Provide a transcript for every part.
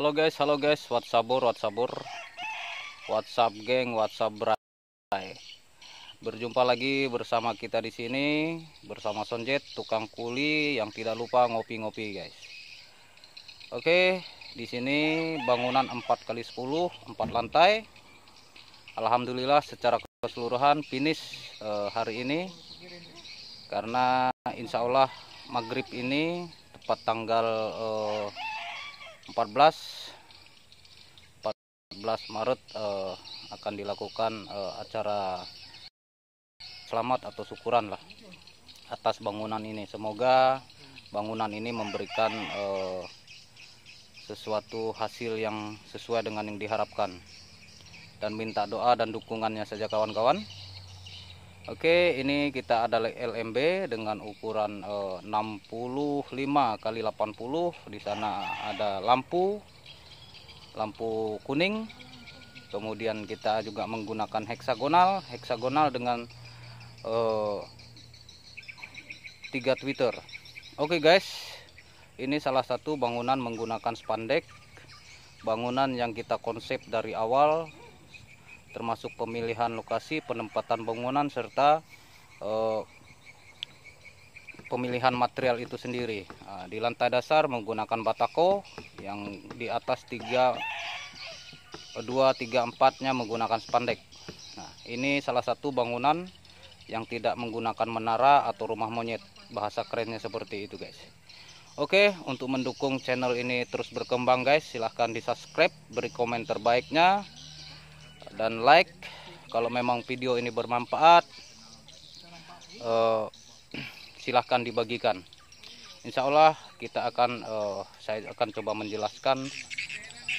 Halo guys, halo guys, WhatsAppur, WhatsAppur, WhatsApp geng, WhatsApp berantai Berjumpa lagi bersama kita di sini bersama Sonjet, tukang kuli yang tidak lupa ngopi-ngopi guys. Oke, di sini bangunan 4 kali 10 4 lantai. Alhamdulillah secara keseluruhan finish eh, hari ini karena insya Allah maghrib ini tepat tanggal eh, 14 14 Maret eh, akan dilakukan eh, acara selamat atau syukuran lah atas bangunan ini. Semoga bangunan ini memberikan eh, sesuatu hasil yang sesuai dengan yang diharapkan. Dan minta doa dan dukungannya saja kawan-kawan. Oke, ini kita ada LMB dengan ukuran eh, 65 kali 80. Di sana ada lampu, lampu kuning. Kemudian kita juga menggunakan heksagonal, heksagonal dengan eh, 3 Twitter. Oke guys, ini salah satu bangunan menggunakan spandek. Bangunan yang kita konsep dari awal termasuk pemilihan lokasi penempatan bangunan serta eh, pemilihan material itu sendiri nah, di lantai dasar menggunakan batako yang di atas 3 2 3 4 nya menggunakan spandek nah, ini salah satu bangunan yang tidak menggunakan menara atau rumah monyet bahasa kerennya seperti itu guys Oke, untuk mendukung channel ini terus berkembang guys, silahkan di subscribe, beri komen terbaiknya, dan like kalau memang video ini bermanfaat uh, silahkan dibagikan Insya Allah kita akan uh, saya akan coba menjelaskan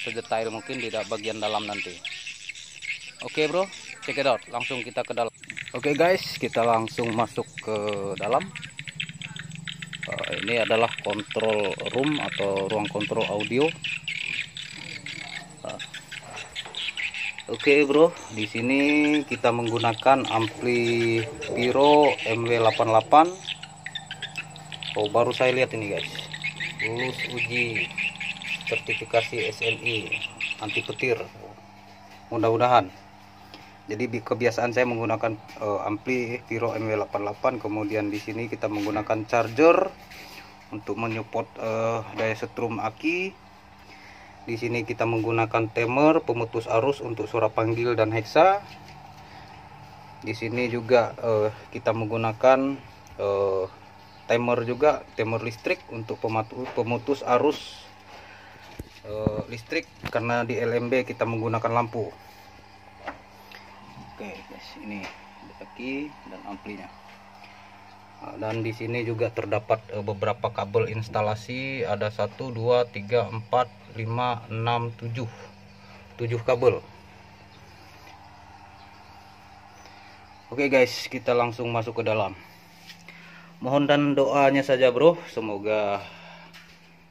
sedetail mungkin di bagian dalam nanti oke okay, bro check it out langsung kita ke dalam oke okay, guys kita langsung masuk ke dalam uh, ini adalah kontrol room atau ruang kontrol audio Oke okay bro, di sini kita menggunakan ampli Piro MW88. Oh baru saya lihat ini guys, lulus uji sertifikasi SNI anti petir. Mudah-mudahan. Jadi kebiasaan saya menggunakan uh, ampli Piro MW88, kemudian di sini kita menggunakan charger untuk menyupport uh, daya setrum aki di sini kita menggunakan timer, pemutus arus untuk suara panggil dan heksa. Di sini juga eh, kita menggunakan eh, timer juga, timer listrik untuk pemutus arus eh, listrik karena di LMB kita menggunakan lampu. Oke, guys, ini kaki dan amplinya. Ah, dan di sini juga terdapat eh, beberapa kabel instalasi ada 1 2 3 4 5 6 7 7 kabel Oke okay guys kita langsung masuk ke dalam mohon dan doanya saja bro semoga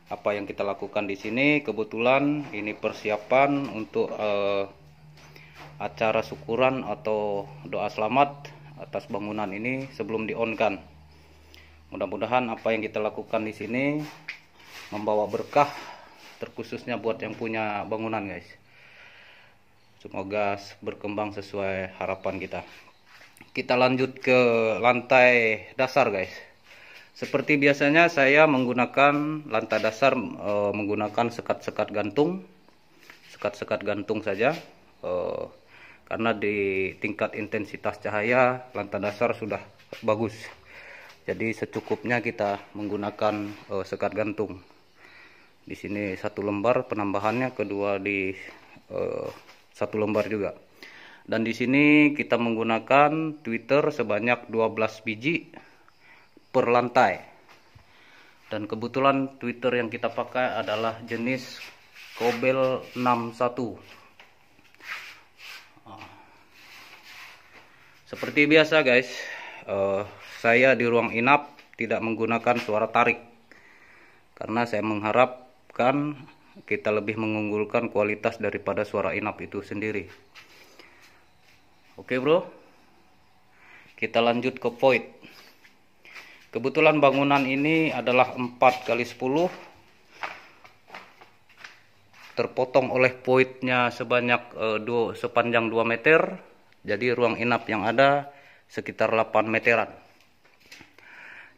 apa yang kita lakukan di sini kebetulan ini persiapan untuk uh, acara syukuran atau doa selamat atas bangunan ini sebelum di on kan mudah-mudahan apa yang kita lakukan di sini membawa berkah terkhususnya buat yang punya bangunan guys semoga berkembang sesuai harapan kita kita lanjut ke lantai dasar guys seperti biasanya saya menggunakan lantai dasar e, menggunakan sekat-sekat gantung sekat-sekat gantung saja e, karena di tingkat intensitas cahaya lantai dasar sudah bagus jadi secukupnya kita menggunakan uh, sekat gantung di sini satu lembar penambahannya kedua di uh, satu lembar juga dan di sini kita menggunakan Twitter sebanyak 12 biji per lantai dan kebetulan Twitter yang kita pakai adalah jenis Kobel 61 ah. seperti biasa guys uh, saya di ruang inap tidak menggunakan suara tarik karena saya mengharapkan kita lebih mengunggulkan kualitas daripada suara inap itu sendiri oke bro kita lanjut ke void kebetulan bangunan ini adalah 4 kali 10 terpotong oleh voidnya sebanyak uh, dua, sepanjang 2 meter jadi ruang inap yang ada sekitar 8 meteran.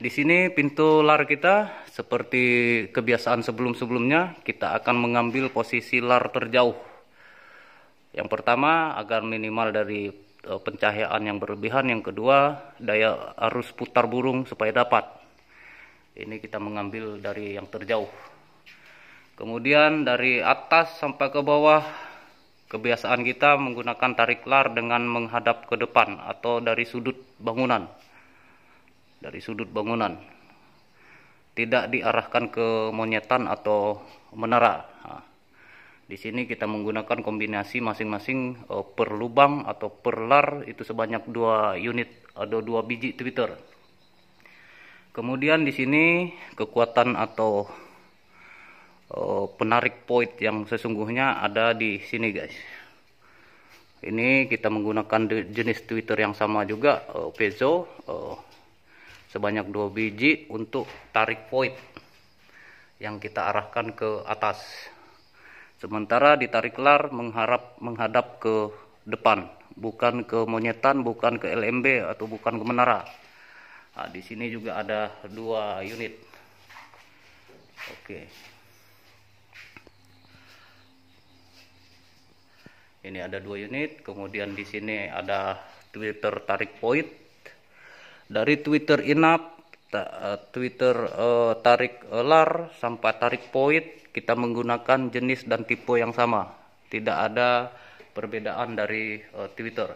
Di sini pintu lar kita seperti kebiasaan sebelum-sebelumnya kita akan mengambil posisi lar terjauh. Yang pertama agar minimal dari eh, pencahayaan yang berlebihan, yang kedua daya arus putar burung supaya dapat. Ini kita mengambil dari yang terjauh. Kemudian dari atas sampai ke bawah kebiasaan kita menggunakan tarik lar dengan menghadap ke depan atau dari sudut bangunan. Dari sudut bangunan. Tidak diarahkan ke monyetan atau menara. Nah, di sini kita menggunakan kombinasi masing-masing e, per lubang atau per lar itu sebanyak dua unit atau dua biji Twitter. Kemudian di sini kekuatan atau Eh, penarik point yang sesungguhnya ada di sini guys ini kita menggunakan jenis twitter yang sama juga uh, uh, sebanyak dua biji untuk tarik point yang kita arahkan ke atas sementara ditarik lar mengharap menghadap ke depan bukan ke monyetan bukan ke LMB atau bukan ke menara nah, di sini juga ada dua unit oke okay. ini ada dua unit kemudian di sini ada Twitter tarik point dari Twitter inap eh, Twitter uh, tarik eh, lar sampai tarik point kita menggunakan jenis dan tipe yang sama tidak ada perbedaan dari uh, Twitter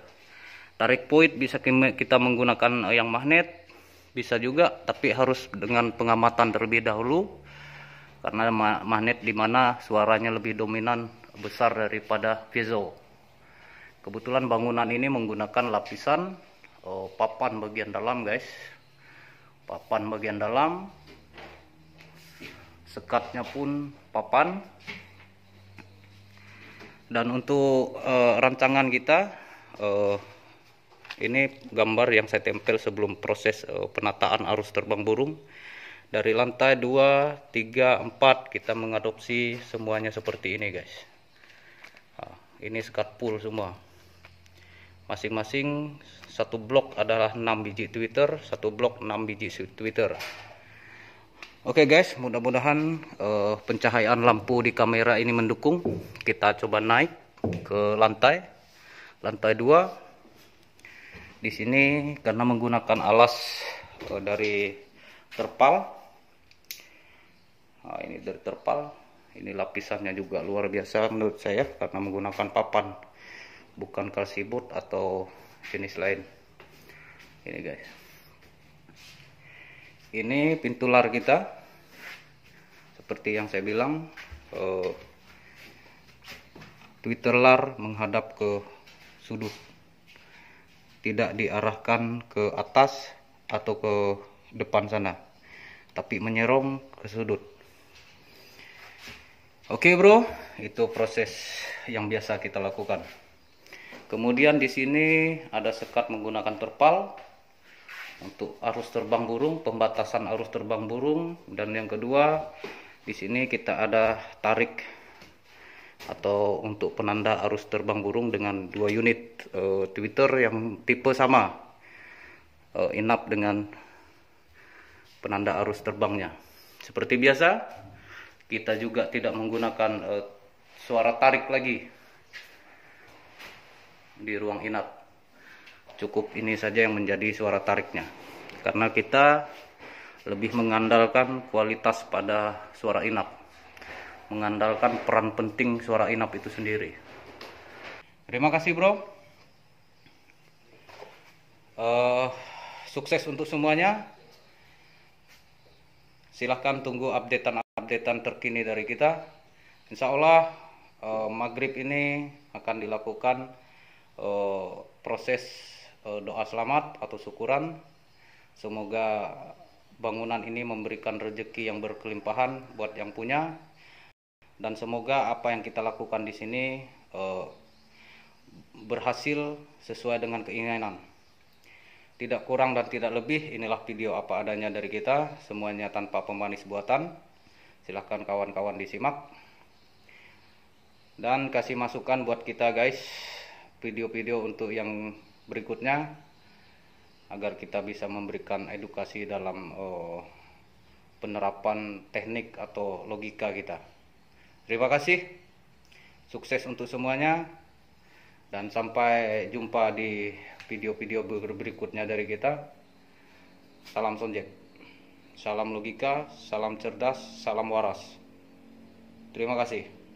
tarik point bisa kita menggunakan uh, yang magnet bisa juga tapi harus dengan pengamatan terlebih dahulu karena magnet dimana suaranya lebih dominan besar daripada piezo. Kebetulan bangunan ini menggunakan lapisan oh, papan bagian dalam guys. Papan bagian dalam. Sekatnya pun papan. Dan untuk uh, rancangan kita uh, ini gambar yang saya tempel sebelum proses uh, penataan arus terbang burung dari lantai 2, 3, 4 kita mengadopsi semuanya seperti ini guys ini sekat full semua masing-masing satu blok adalah 6 biji Twitter satu blok 6 biji Twitter Oke okay guys mudah-mudahan uh, pencahayaan lampu di kamera ini mendukung kita coba naik ke lantai lantai 2 di sini karena menggunakan alas uh, dari terpal nah, ini dari terpal ini lapisannya juga luar biasa menurut saya karena menggunakan papan bukan kalsibut atau jenis lain ini guys ini pintu lar kita seperti yang saya bilang eh, Twitter lar menghadap ke sudut tidak diarahkan ke atas atau ke depan sana tapi menyerong ke sudut Oke bro, itu proses yang biasa kita lakukan. Kemudian di sini ada sekat menggunakan terpal untuk arus terbang burung, pembatasan arus terbang burung, dan yang kedua di sini kita ada tarik atau untuk penanda arus terbang burung dengan dua unit eh, tweeter Twitter yang tipe sama, e, inap dengan penanda arus terbangnya. Seperti biasa, kita juga tidak menggunakan uh, suara tarik lagi di ruang inap cukup ini saja yang menjadi suara tariknya karena kita lebih mengandalkan kualitas pada suara inap mengandalkan peran penting suara inap itu sendiri terima kasih bro uh, sukses untuk semuanya silahkan tunggu updatean updatean terkini dari kita. Insya Allah eh, maghrib ini akan dilakukan eh, proses eh, doa selamat atau syukuran. Semoga bangunan ini memberikan rezeki yang berkelimpahan buat yang punya dan semoga apa yang kita lakukan di sini eh, berhasil sesuai dengan keinginan. Tidak kurang dan tidak lebih, inilah video apa adanya dari kita, semuanya tanpa pemanis buatan silahkan kawan-kawan disimak dan kasih masukan buat kita guys video-video untuk yang berikutnya agar kita bisa memberikan edukasi dalam oh, penerapan teknik atau logika kita terima kasih sukses untuk semuanya dan sampai jumpa di video-video berikutnya dari kita salam sonjek Salam logika, salam cerdas, salam waras. Terima kasih.